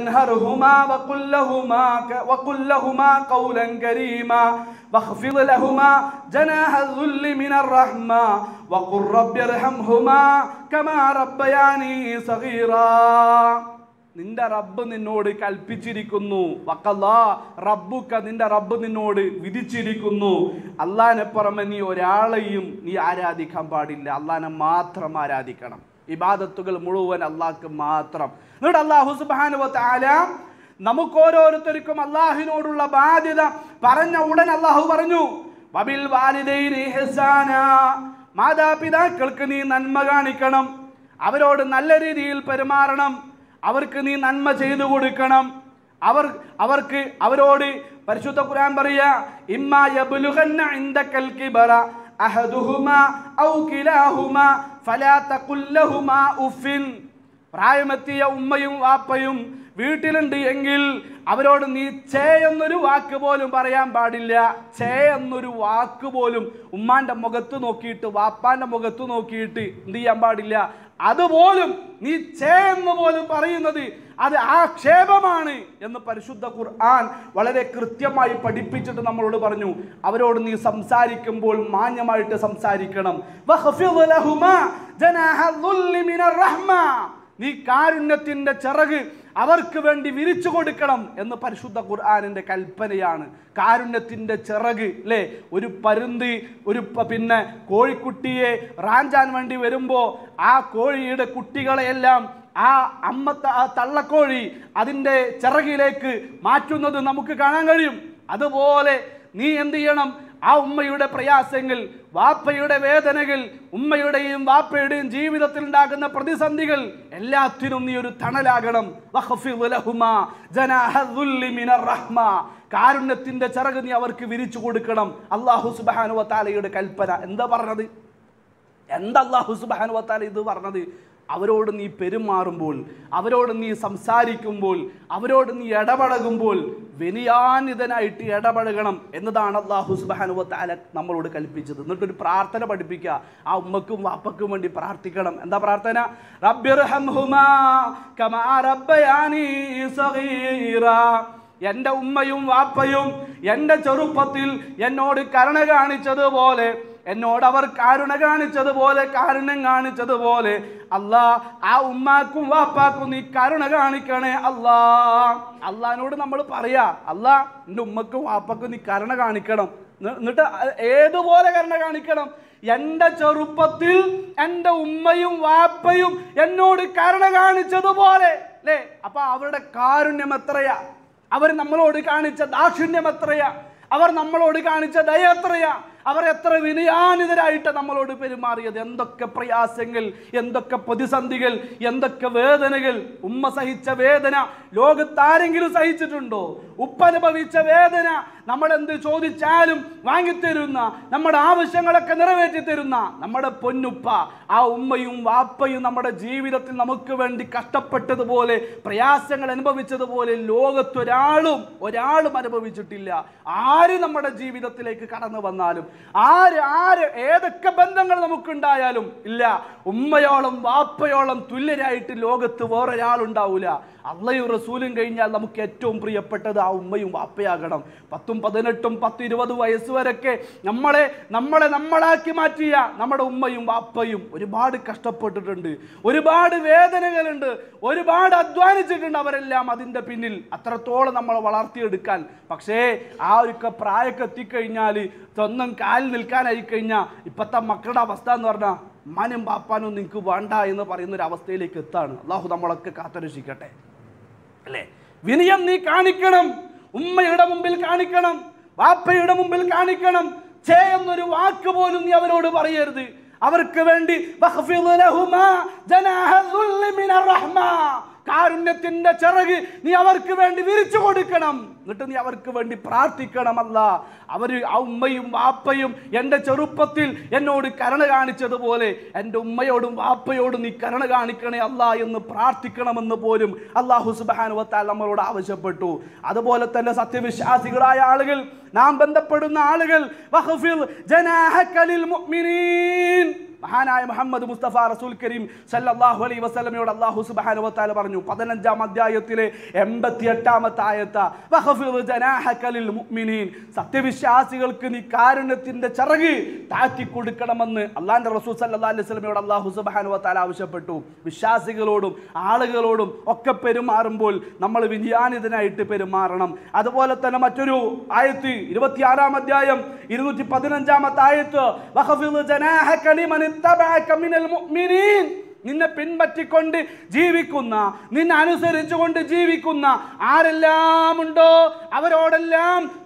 انهرهما وقل لهما وقل لهما قولا كريما واخفض لهما جناح الذل من الرحمة وقل رب ارحمهما كما ربياني صغيرا നിന്റെ റബ്ബ് നിന്നോട് കൽപ്പിച്ചിരിക്കുന്നു വക്കല്ല റബ്ബുക്ക നിന്റെ റബ്ബ് നിന്നോട് വിധിച്ചിരിക്കുന്നു അള്ളാനെ പുറമെ നീ ഒരാളെയും നീ ആരാധിക്കാൻ പാടില്ല അള്ളാനെ മാത്രം ആരാധിക്കണം ഇബാദത്തുകൾ മുഴുവൻ അള്ളാഹ്ക്ക് മാത്രം എന്നിട്ട് അള്ളാഹു സുബാനുവത്ത് ആലാം നമുക്ക് ഓരോരുത്തർക്കും അള്ളാഹിനോടുള്ള ബാധ്യത പറഞ്ഞ ഉടൻ അള്ളാഹു പറഞ്ഞു ബബിൽ മാതാപിതാക്കൾക്ക് നീ നന്മ കാണിക്കണം അവരോട് നല്ല രീതിയിൽ പെരുമാറണം അവർക്ക് നീ നന്മ ചെയ്തു കൊടുക്കണം അവർ അവർക്ക് അവരോട് പരിശുദ്ധ ഖുർആൻ പറയുക ഇമ്മ യബുലുഹന്ന ഇൻദകൽ കിബറ أحدهما أو كلاهما فلا تقل لهما أف പ്രായമെത്തിയ ഉമ്മയും വാപ്പയും വീട്ടിലുണ്ട് എങ്കിൽ അവരോട് നീ ചേ എന്നൊരു വാക്ക് പോലും പറയാൻ പാടില്ല ചേ എന്നൊരു വാക്ക് പോലും ഉമ്മാൻ്റെ മുഖത്ത് നോക്കിയിട്ട് വാപ്പാൻ്റെ മുഖത്ത് നോക്കിയിട്ട് എന്ത് ചെയ്യാൻ പാടില്ല അതുപോലും നീ ചേ എന്ന് പോലും പറയുന്നത് അത് ആക്ഷേപമാണ് എന്ന് പരിശുദ്ധ ഖുർആൻ വളരെ കൃത്യമായി പഠിപ്പിച്ചിട്ട് നമ്മളോട് പറഞ്ഞു അവരോട് നീ സംസാരിക്കുമ്പോൾ മാന്യമായിട്ട് സംസാരിക്കണം നീ കാരുണ്യത്തിൻ്റെ ചിറക് അവർക്ക് വേണ്ടി വിരിച്ചു കൊടുക്കണം എന്ന് പരിശുദ്ധ ഖുർആാനിൻ്റെ കൽപ്പനയാണ് കാരുണ്യത്തിൻ്റെ ചിറക് അല്ലേ ഒരു പരുന്തി ഒരു പിന്നെ കോഴിക്കുട്ടിയെ റാഞ്ചാൻ വേണ്ടി വരുമ്പോൾ ആ കോഴിയുടെ കുട്ടികളെയെല്ലാം ആ അമ്മ ആ തള്ളക്കോഴി അതിൻ്റെ ചിറകിലേക്ക് മാറ്റുന്നത് നമുക്ക് കാണാൻ കഴിയും അതുപോലെ നീ എന്ത് ചെയ്യണം ആ ഉമ്മയുടെ പ്രയാസങ്ങൾ വാപ്പയുടെ വേദനകൾ ഉമ്മയുടെയും വാപ്പയുടെയും ജീവിതത്തിൽ ഉണ്ടാകുന്ന പ്രതിസന്ധികൾ എല്ലാത്തിനും നീ ഒരു തണലാകണം കാരുണ്യത്തിന്റെ ചിറക് നീ അവർക്ക് വിരിച്ചു കൊടുക്കണം അള്ളാഹു സുബാനുവത്താലയുടെ കൽപ്പന എന്താ പറഞ്ഞത് എന്താ അള്ളാഹു സുബാനുവത്താല ഇത് പറഞ്ഞത് അവരോട് നീ പെരുമാറുമ്പോൾ അവരോട് നീ സംസാരിക്കുമ്പോൾ അവരോട് നീ ഇടപഴകുമ്പോൾ വെനിയാനിതനായിട്ട് ഇടപഴകണം എന്നതാണ് അള്ളാഹു സുബാനുവത്താല നമ്മളോട് കൽപ്പിച്ചത് എന്നിട്ടൊരു പ്രാർത്ഥന പഠിപ്പിക്കുക ആ ഉമ്മക്കും വാപ്പക്കും വേണ്ടി പ്രാർത്ഥിക്കണം എന്താ പ്രാർത്ഥന എൻ്റെ ഉമ്മയും വാപ്പയും എൻ്റെ ചെറുപ്പത്തിൽ എന്നോട് കരുണ കാണിച്ചതുപോലെ എന്നോട് അവർ കാരുണ കാണിച്ചതുപോലെ കാരുണ്യം കാണിച്ചതുപോലെ അല്ലാ ആ ഉമ്മാക്കും വാപ്പാക്കും നീ കരുണ കാണിക്കണേ അല്ലാ അള്ളഹാനോട് നമ്മൾ പറയാ അല്ലാ എൻ്റെ ഉമ്മക്കും വാപ്പക്കും നീ കരുണ കാണിക്കണം എന്നിട്ട് ഏതുപോലെ കരുണ കാണിക്കണം എൻ്റെ ചെറുപ്പത്തിൽ എൻ്റെ ഉമ്മയും വാപ്പയും എന്നോട് കരുണ കാണിച്ചതുപോലെ അല്ലേ അപ്പൊ അവരുടെ കാരുണ്യം എത്രയാ അവർ നമ്മളോട് കാണിച്ച ദാക്ഷിണ്യം എത്രയാ അവർ നമ്മളോട് കാണിച്ച ദയ എത്രയാ അവർ എത്ര വിനയാനിതരായിട്ട് നമ്മളോട് പെരുമാറിയത് എന്തൊക്കെ പ്രയാസങ്ങൾ എന്തൊക്കെ പ്രതിസന്ധികൾ എന്തൊക്കെ വേദനകൾ ഉമ്മ സഹിച്ച വേദന ലോകത്താരെങ്കിലും സഹിച്ചിട്ടുണ്ടോ ഉപ്പനുഭവിച്ച വേദന നമ്മൾ എന്ത് ചോദിച്ചാലും വാങ്ങിത്തരുന്ന നമ്മുടെ ആവശ്യങ്ങളൊക്കെ നിറവേറ്റി തരുന്ന നമ്മുടെ പൊന്നുപ്പ ആ ഉമ്മയും വാപ്പയും നമ്മുടെ ജീവിതത്തിൽ നമുക്ക് വേണ്ടി കഷ്ടപ്പെട്ടതുപോലെ പ്രയാസങ്ങൾ അനുഭവിച്ചതുപോലെ ലോകത്തൊരാളും ഒരാളും അനുഭവിച്ചിട്ടില്ല ആര് നമ്മുടെ ജീവിതത്തിലേക്ക് കടന്നു വന്നാലും ആര് ആര് ഏതൊക്കെ ബന്ധങ്ങൾ നമുക്കുണ്ടായാലും ഇല്ല ഉമ്മയോളം വാപ്പയോളം തുല്യരായിട്ട് ലോകത്ത് വേറൊരാളുണ്ടാവില്ല അള്ളയും റസൂലും കഴിഞ്ഞാൽ നമുക്ക് ഏറ്റവും പ്രിയപ്പെട്ടത് ആ ഉമ്മയും വാപ്പയാകണം പത്തും പതിനെട്ടും പത്തും ഇരുപത് വയസ്സ് വരെയൊക്കെ നമ്മളെ നമ്മളെ നമ്മളാക്കി മാറ്റിയ നമ്മുടെ ഉമ്മയും വാപ്പയും ഒരുപാട് കഷ്ടപ്പെട്ടിട്ടുണ്ട് ഒരുപാട് വേദനകളുണ്ട് ഒരുപാട് അധ്വാനിച്ചിട്ടുണ്ട് അവരെല്ലാം അതിൻ്റെ പിന്നിൽ അത്രത്തോളം നമ്മളെ വളർത്തിയെടുക്കാൻ പക്ഷേ ആ ഒരു പ്രായക്കെത്തിക്കഴിഞ്ഞാൽ സ്വന്തം കാലിൽ നിൽക്കാനായി കഴിഞ്ഞാൽ ഇപ്പോഴത്തെ മക്കളുടെ അവസ്ഥ എന്ന് പറഞ്ഞാൽ മാനും പാപ്പാനും നിങ്ങൾക്ക് വേണ്ട എന്ന് പറയുന്ന ഒരു അവസ്ഥയിലേക്ക് എത്താണ് അള്ളാഹു നമ്മളൊക്കെ കാത്തരക്ഷിക്കട്ടെ അല്ലേ വിനയം നീ കാണിക്കണം ഉമ്മയുടെ മുമ്പിൽ കാണിക്കണം വാപ്പയുടെ മുമ്പിൽ കാണിക്കണം ചേ എന്നൊരു വാക്ക് പോലും നീ അവരോട് പറയരുത് അവർക്ക് വേണ്ടി കാരുണ്യത്തിന്റെ ചിറക് നീ അവർക്ക് വേണ്ടി വിരിച്ചു കൊടുക്കണം എന്നിട്ട് നീ അവർക്ക് വേണ്ടി പ്രാർത്ഥിക്കണമല്ല അവർ ഉമ്മയും വാപ്പയും എൻ്റെ ചെറുപ്പത്തിൽ എന്നോട് കരുണ കാണിച്ചതുപോലെ എൻ്റെ ഉമ്മയോടും വാപ്പയോടും നീ കരുണ കാണിക്കണേ അല്ല എന്ന് പ്രാർത്ഥിക്കണമെന്ന് പോലും അള്ളാഹു സുബാനുവത്താൽ നമ്മളോട് ആവശ്യപ്പെട്ടു അതുപോലെ തന്നെ സത്യവിശ്വാസികളായ ആളുകൾ നാം ബന്ധപ്പെടുന്ന ആളുകൾ മഹാനായ മുഹമ്മദ് മുസ്തഫ റസൂൽ കരീം സല്ലാഹു അലൈ വസ്ലമയോട് അള്ളാഹു സുബാന പറഞ്ഞു പതിനഞ്ചാം അധ്യായത്തിലെ എൺപത്തി എട്ടാമത്തെ ആയത്ത സത്യവിശ്വാസികൾക്ക് നീ കാരുണ്യത്തിന്റെ ചിറക് താക്കി കൊടുക്കണമെന്ന് അള്ളാഹിന്റെ റസൂൽ സല്ലാ അലൈഹി സ്വലമയോട് അള്ളാഹു സുബാന ആവശ്യപ്പെട്ടു വിശ്വാസികളോടും ആളുകളോടും ഒക്കെ പെരുമാറുമ്പോൾ നമ്മൾ വിനിയാനിതനായിട്ട് പെരുമാറണം അതുപോലെ തന്നെ മറ്റൊരു ആയത്ത് ഇരുപത്തിയാറാം അധ്യായം ഇരുന്നൂറ്റി പതിനഞ്ചാമത്തെ ആയത്ത് നിന്നെ പിൻപറ്റിക്കൊണ്ട് ജീവിക്കുന്ന നിന്നെ അനുസരിച്ചുകൊണ്ട് ജീവിക്കുന്ന ആരെല്ലാം ഉണ്ടോ അവരോടെല്ലാം